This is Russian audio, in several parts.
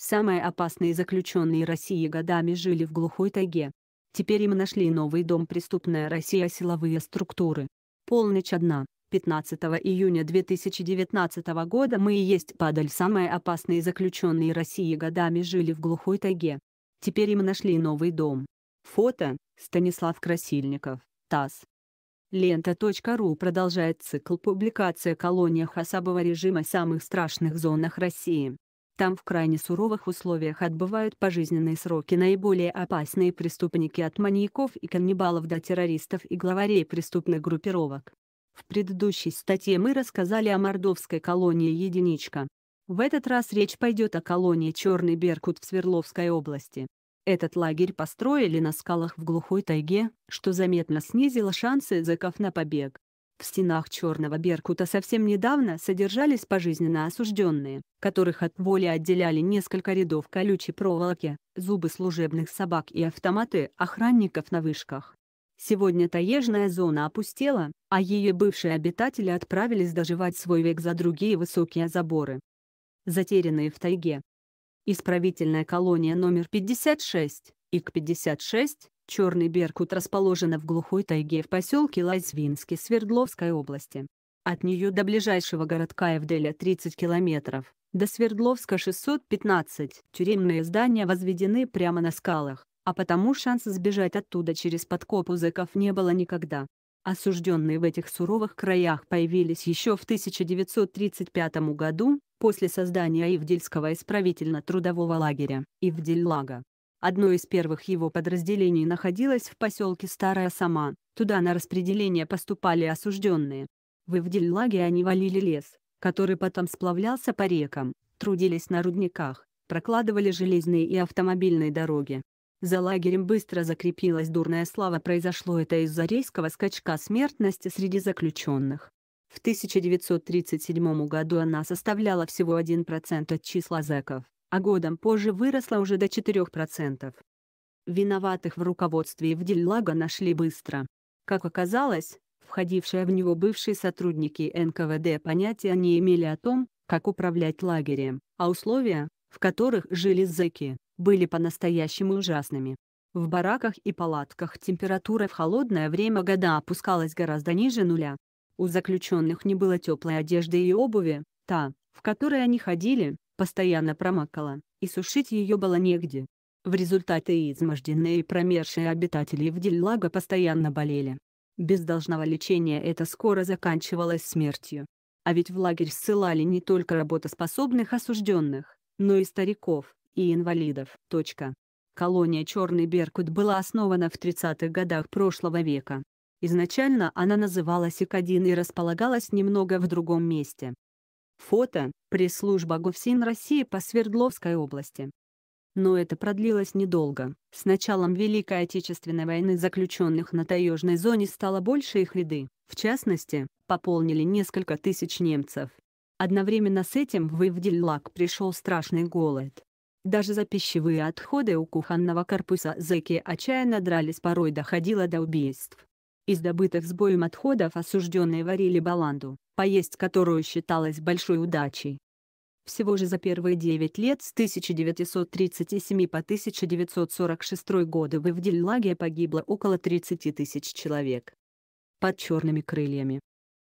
Самые опасные заключенные России годами жили в глухой тайге. Теперь им нашли новый дом «Преступная Россия. Силовые структуры». Полночь одна. 15 июня 2019 года мы и есть падаль. Самые опасные заключенные России годами жили в глухой тайге. Теперь им нашли новый дом. Фото – Станислав Красильников, ТАСС. Лента.ру продолжает цикл публикация колониях особого режима самых страшных зонах России. Там в крайне суровых условиях отбывают пожизненные сроки наиболее опасные преступники от маньяков и каннибалов до террористов и главарей преступных группировок. В предыдущей статье мы рассказали о мордовской колонии «Единичка». В этот раз речь пойдет о колонии «Черный Беркут» в Свердловской области. Этот лагерь построили на скалах в глухой тайге, что заметно снизило шансы языков на побег. В стенах черного Беркута совсем недавно содержались пожизненно осужденные, которых от воли отделяли несколько рядов колючей проволоки, зубы служебных собак и автоматы охранников на вышках. Сегодня таежная зона опустела, а ее бывшие обитатели отправились доживать свой век за другие высокие заборы. Затерянные в тайге. Исправительная колония номер 56, ИК-56, Черный Беркут расположена в глухой тайге в поселке Лазвинске Свердловской области. От нее до ближайшего городка Евделя 30 километров, до Свердловска 615. Тюремные здания возведены прямо на скалах, а потому шанс сбежать оттуда через подкоп узыков не было никогда. Осужденные в этих суровых краях появились еще в 1935 году, после создания Ивдельского исправительно-трудового лагеря, Ивдельлага. Одно из первых его подразделений находилось в поселке Старая Сама, туда на распределение поступали осужденные. В Ивдельлаге они валили лес, который потом сплавлялся по рекам, трудились на рудниках, прокладывали железные и автомобильные дороги. За лагерем быстро закрепилась дурная слава произошло это из-за резкого скачка смертности среди заключенных. В 1937 году она составляла всего 1% от числа зэков а годом позже выросла уже до 4%. Виноватых в руководстве в Евдельлага нашли быстро. Как оказалось, входившие в него бывшие сотрудники НКВД понятия не имели о том, как управлять лагерем, а условия, в которых жили зэки, были по-настоящему ужасными. В бараках и палатках температура в холодное время года опускалась гораздо ниже нуля. У заключенных не было теплой одежды и обуви, та, в которой они ходили, постоянно промокала, и сушить ее было негде. В результате изможденные и промершие обитатели в Вдиллага постоянно болели. Без должного лечения это скоро заканчивалось смертью. А ведь в лагерь ссылали не только работоспособных осужденных, но и стариков, и инвалидов. Точка. Колония «Черный Беркут» была основана в 30-х годах прошлого века. Изначально она называлась Икадин и располагалась немного в другом месте. Фото – пресс-служба Гофсин России по Свердловской области. Но это продлилось недолго. С началом Великой Отечественной войны заключенных на таежной зоне стало больше их ряды. В частности, пополнили несколько тысяч немцев. Одновременно с этим в Ивдельлак пришел страшный голод. Даже за пищевые отходы у кухонного корпуса зэки отчаянно дрались порой доходило до убийств. Из добытых с боем отходов осужденные варили баланду, поесть которую считалась большой удачей. Всего же за первые 9 лет с 1937 по 1946 годы в Евдельлаге погибло около 30 тысяч человек. Под черными крыльями.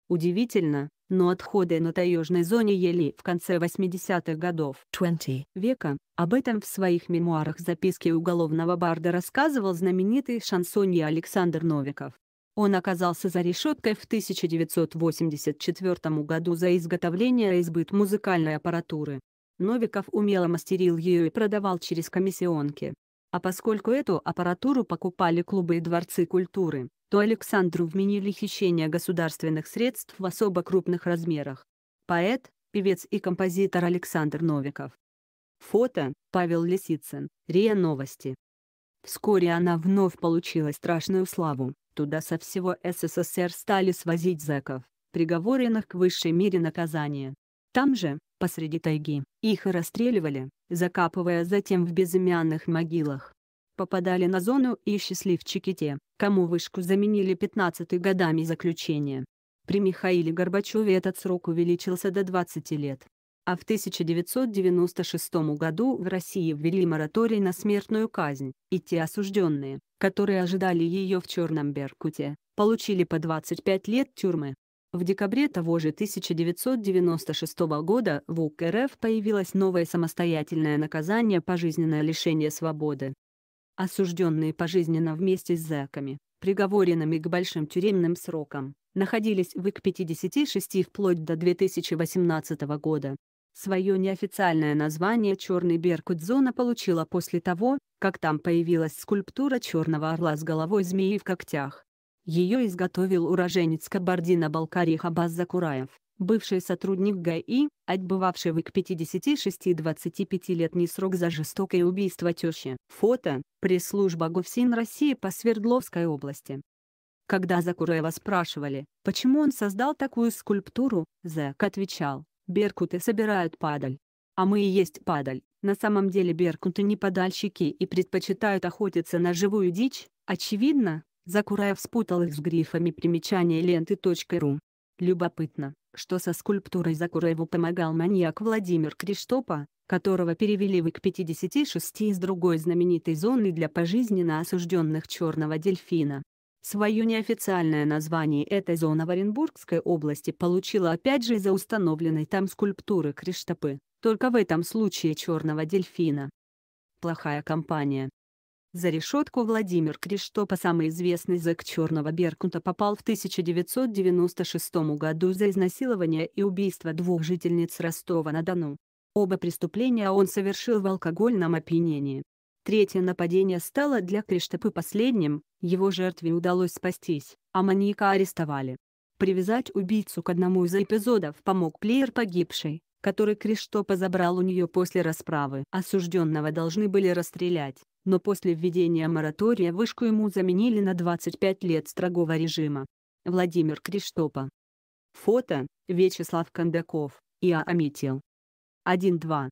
Удивительно, но отходы на таежной зоне ели в конце 80-х годов 20 века. Об этом в своих мемуарах записки уголовного барда рассказывал знаменитый шансонье Александр Новиков. Он оказался за решеткой в 1984 году за изготовление и избыт музыкальной аппаратуры. Новиков умело мастерил ее и продавал через комиссионки. А поскольку эту аппаратуру покупали клубы и дворцы культуры, то Александру вменили хищение государственных средств в особо крупных размерах. Поэт, певец и композитор Александр Новиков. Фото – Павел Лисицын, РИА Новости. Вскоре она вновь получила страшную славу. Туда со всего СССР стали свозить зэков, приговоренных к высшей мере наказания. Там же, посреди тайги, их расстреливали, закапывая затем в безымянных могилах. Попадали на зону и счастливчики те, кому вышку заменили 15 годами заключения. При Михаиле Горбачеве этот срок увеличился до 20 лет. А в 1996 году в России ввели мораторий на смертную казнь, и те осужденные, которые ожидали ее в Черном Беркуте, получили по 25 лет тюрьмы. В декабре того же 1996 года в УК РФ появилось новое самостоятельное наказание пожизненное лишение свободы. Осужденные пожизненно вместе с зэками, приговоренными к большим тюремным срокам, находились в ИК-56 вплоть до 2018 года. Свое неофициальное название «Черный беркут» зона получила после того, как там появилась скульптура черного орла с головой змеи в когтях. Ее изготовил уроженец Кабардино-Балкарии Хабаз Закураев, бывший сотрудник ГАИ, отбывавший в к 56-25-летний срок за жестокое убийство тещи. Фото, пресс-служба ГУФСИН России по Свердловской области. Когда Закураева спрашивали, почему он создал такую скульптуру, Зак отвечал, Беркуты собирают падаль. А мы и есть падаль. На самом деле беркуты не падальщики и предпочитают охотиться на живую дичь, очевидно, Закураев спутал их с грифами примечания ленты.ру. Любопытно, что со скульптурой Закураеву помогал маньяк Владимир Криштопа, которого перевели в ИК-56 из другой знаменитой зоны для пожизненно осужденных черного дельфина. Своё неофициальное название эта зона в Оренбургской области получила опять же из-за установленной там скульптуры Криштопы, только в этом случае черного дельфина. Плохая компания. За решетку Владимир Криштопа, самый известный зэк черного Беркута, попал в 1996 году за изнасилование и убийство двух жительниц Ростова-на-Дону. Оба преступления он совершил в алкогольном опьянении. Третье нападение стало для Криштепы последним, его жертве удалось спастись, а маньяка арестовали. Привязать убийцу к одному из эпизодов помог плеер погибшей, который Криштопа забрал у нее после расправы. Осужденного должны были расстрелять, но после введения моратория вышку ему заменили на 25 лет строгого режима. Владимир Криштопа. Фото, Вячеслав Кондаков, Иа Аметил. 1-2.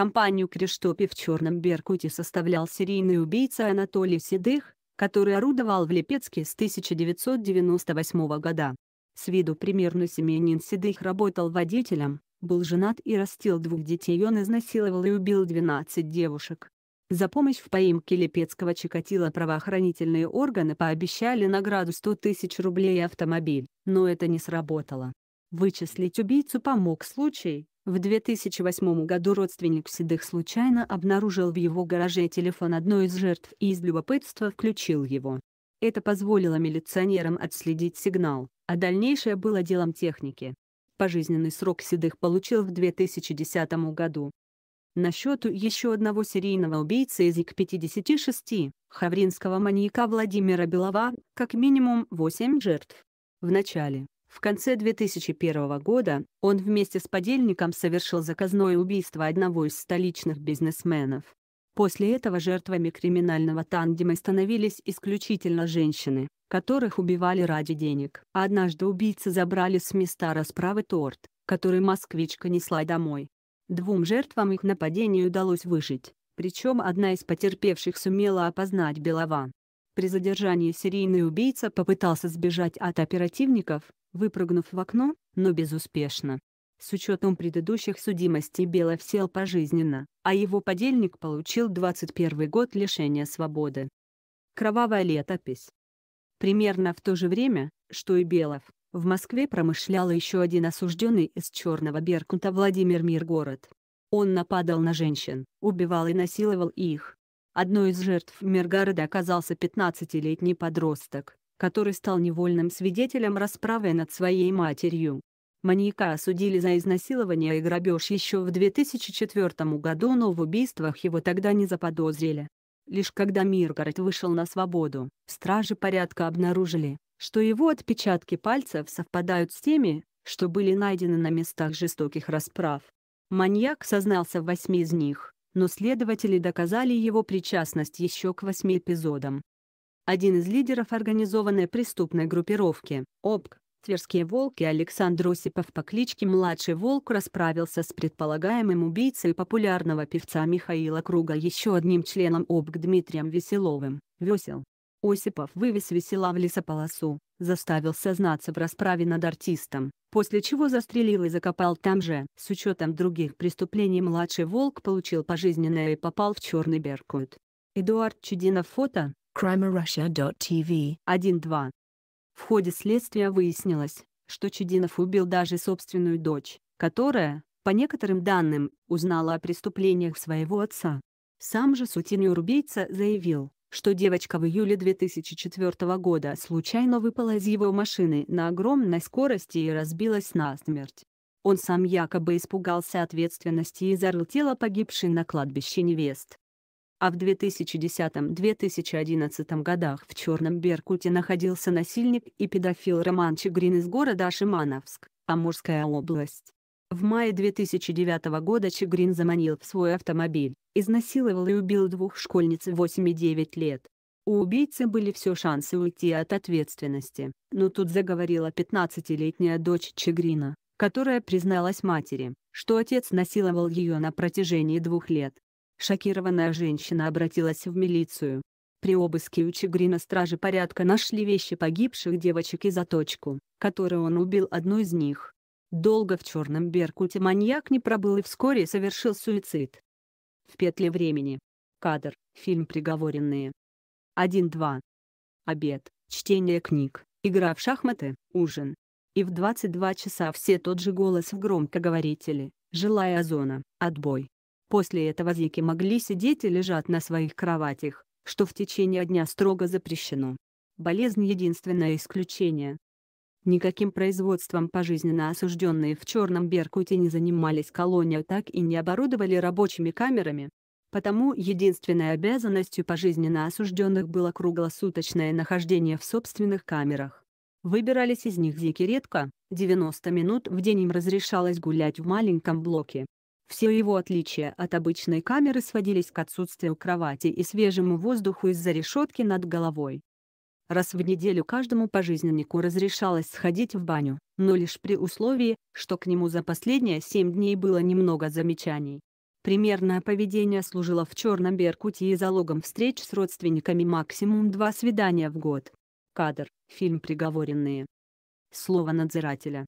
Компанию Криштопи в Черном Беркуте составлял серийный убийца Анатолий Седых, который орудовал в Липецке с 1998 года. С виду примерно семьянин Седых работал водителем, был женат и растил двух детей он изнасиловал и убил 12 девушек. За помощь в поимке Липецкого Чикатила правоохранительные органы пообещали награду 100 тысяч рублей и автомобиль, но это не сработало. Вычислить убийцу помог случай, в 2008 году родственник Седых случайно обнаружил в его гараже телефон одной из жертв и из любопытства включил его. Это позволило милиционерам отследить сигнал, а дальнейшее было делом техники. Пожизненный срок Седых получил в 2010 году. На счету еще одного серийного убийцы из ИК-56, хавринского маньяка Владимира Белова, как минимум 8 жертв. В начале в конце 2001 года он вместе с подельником совершил заказное убийство одного из столичных бизнесменов. После этого жертвами криминального тандема становились исключительно женщины, которых убивали ради денег. Однажды убийцы забрали с места расправы торт, который москвичка несла домой. Двум жертвам их нападению удалось выжить, причем одна из потерпевших сумела опознать Белова. При задержании серийный убийца попытался сбежать от оперативников, выпрыгнув в окно, но безуспешно. С учетом предыдущих судимостей Белов сел пожизненно, а его подельник получил 21 год лишения свободы. Кровавая летопись. Примерно в то же время, что и Белов, в Москве промышлял еще один осужденный из черного Беркута Владимир Миргород. Он нападал на женщин, убивал и насиловал их, Одной из жертв Миргорода оказался 15-летний подросток, который стал невольным свидетелем расправы над своей матерью. Маньяка осудили за изнасилование и грабеж еще в 2004 году, но в убийствах его тогда не заподозрили. Лишь когда Миргород вышел на свободу, стражи порядка обнаружили, что его отпечатки пальцев совпадают с теми, что были найдены на местах жестоких расправ. Маньяк сознался в восьми из них, но следователи доказали его причастность еще к восьми эпизодам. Один из лидеров организованной преступной группировки, ОПК, Тверские волки Александр Осипов по кличке Младший Волк расправился с предполагаемым убийцей популярного певца Михаила Круга еще одним членом ОПК Дмитрием Веселовым, Весел. Осипов вывез Весела в лесополосу, заставил сознаться в расправе над артистом, после чего застрелил и закопал там же. С учетом других преступлений младший волк получил пожизненное и попал в черный беркут. Эдуард Чудинов фото crimerussia.tv 1.2 В ходе следствия выяснилось, что Чудинов убил даже собственную дочь, которая, по некоторым данным, узнала о преступлениях своего отца. Сам же сутенер-убийца заявил, что девочка в июле 2004 года случайно выпала из его машины на огромной скорости и разбилась насмерть. Он сам якобы испугался ответственности и зарыл тело погибшей на кладбище невест. А в 2010-2011 годах в Черном Беркуте находился насильник и педофил Роман Чигрин из города Шимановск, Амурская область. В мае 2009 года Чигрин заманил в свой автомобиль изнасиловал и убил двух школьниц в 8 и 9 лет. У убийцы были все шансы уйти от ответственности, но тут заговорила 15-летняя дочь Чегрина, которая призналась матери, что отец насиловал ее на протяжении двух лет. Шокированная женщина обратилась в милицию. При обыске у Чегрина стражи порядка нашли вещи погибших девочек и заточку, которую он убил одну из них. Долго в черном беркуте маньяк не пробыл и вскоре совершил суицид. В петле времени. Кадр. Фильм «Приговоренные». 1-2. Обед. Чтение книг. Игра в шахматы. Ужин. И в 22 часа все тот же голос в громкоговорителе. Жилая зона. Отбой. После этого зеки могли сидеть и лежать на своих кроватях, что в течение дня строго запрещено. Болезнь – единственное исключение, Никаким производством пожизненно осужденные в Черном Беркуте не занимались колонию так и не оборудовали рабочими камерами. Потому единственной обязанностью пожизненно осужденных было круглосуточное нахождение в собственных камерах. Выбирались из них зики редко, 90 минут в день им разрешалось гулять в маленьком блоке. Все его отличия от обычной камеры сводились к отсутствию кровати и свежему воздуху из-за решетки над головой. Раз в неделю каждому пожизненнику разрешалось сходить в баню, но лишь при условии, что к нему за последние семь дней было немного замечаний. Примерное поведение служило в черном беркуте и залогом встреч с родственниками максимум два свидания в год. Кадр. Фильм «Приговоренные». Слово надзирателя.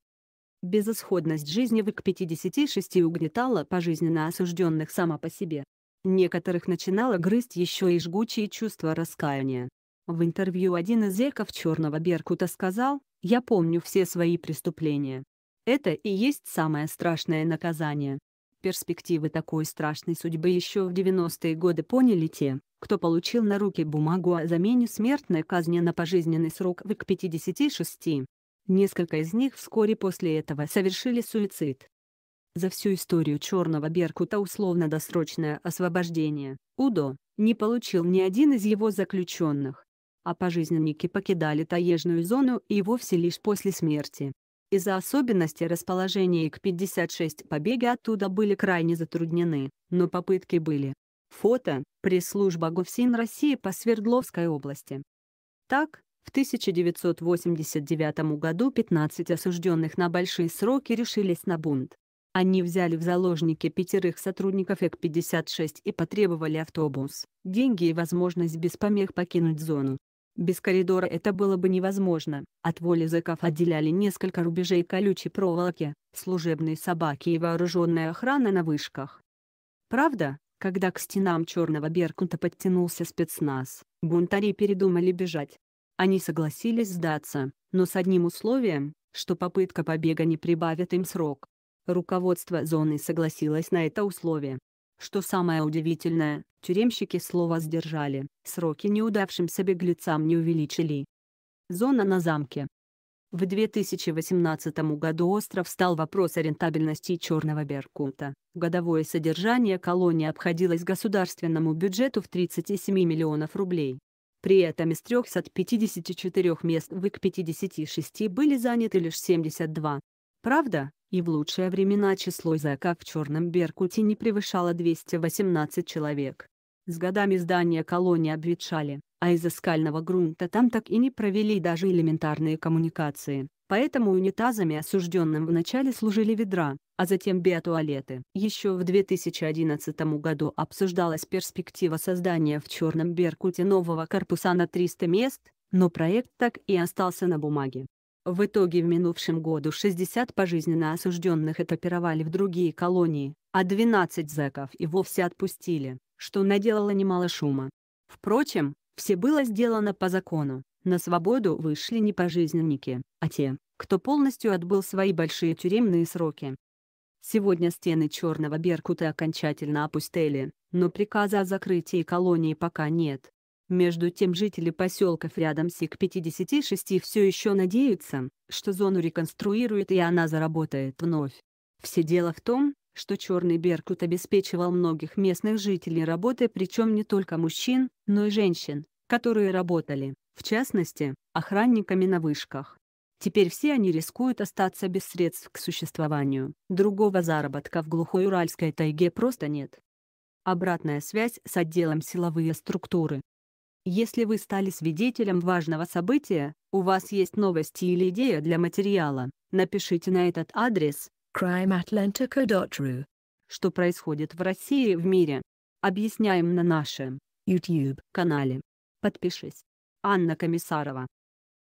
Безысходность жизни в к 56 угнетала пожизненно осужденных сама по себе. Некоторых начинало грызть еще и жгучие чувства раскаяния. В интервью один из зеков черного Беркута сказал, «Я помню все свои преступления. Это и есть самое страшное наказание». Перспективы такой страшной судьбы еще в 90-е годы поняли те, кто получил на руки бумагу о замене смертной казни на пожизненный срок в к 56. Несколько из них вскоре после этого совершили суицид. За всю историю черного Беркута условно-досрочное освобождение, УДО, не получил ни один из его заключенных а пожизненники покидали таежную зону и вовсе лишь после смерти. Из-за особенностей расположения ИК-56 побеги оттуда были крайне затруднены, но попытки были. Фото. Пресс-служба ГУФСИН России по Свердловской области. Так, в 1989 году 15 осужденных на большие сроки решились на бунт. Они взяли в заложники пятерых сотрудников ЭК-56 и потребовали автобус, деньги и возможность без помех покинуть зону. Без коридора это было бы невозможно. От воли зэков отделяли несколько рубежей колючей проволоки, служебные собаки и вооруженная охрана на вышках. Правда, когда к стенам черного Беркута подтянулся спецназ, бунтари передумали бежать. Они согласились сдаться, но с одним условием, что попытка побега не прибавит им срок. Руководство зоны согласилось на это условие, что самое удивительное, тюремщики слово сдержали, сроки неудавшимся беглецам не увеличили. Зона на замке. В 2018 году остров стал вопрос о рентабельности черного беркута. Годовое содержание колонии обходилось государственному бюджету в 37 миллионов рублей. При этом из 354 мест в ИК-56 были заняты лишь 72. Правда, и в лучшие времена число зэков в Черном Беркуте не превышало 218 человек. С годами здания колонии обветшали, а из-за скального грунта там так и не провели даже элементарные коммуникации, поэтому унитазами осужденным вначале служили ведра, а затем биотуалеты. Еще в 2011 году обсуждалась перспектива создания в Черном Беркуте нового корпуса на 300 мест, но проект так и остался на бумаге. В итоге в минувшем году 60 пожизненно осужденных этапировали в другие колонии, а 12 зэков и вовсе отпустили, что наделало немало шума. Впрочем, все было сделано по закону, на свободу вышли не пожизненники, а те, кто полностью отбыл свои большие тюремные сроки. Сегодня стены Черного Беркута окончательно опустели, но приказа о закрытии колонии пока нет. Между тем жители поселков рядом с ИК-56 все еще надеются, что зону реконструируют и она заработает вновь. Все дело в том, что «Черный Беркут» обеспечивал многих местных жителей работы, причем не только мужчин, но и женщин, которые работали, в частности, охранниками на вышках. Теперь все они рискуют остаться без средств к существованию. Другого заработка в глухой уральской тайге просто нет. Обратная связь с отделом силовые структуры. Если вы стали свидетелем важного события, у вас есть новости или идея для материала, напишите на этот адрес crimeatlantica.ru Что происходит в России и в мире? Объясняем на нашем YouTube канале. Подпишись. Анна Комиссарова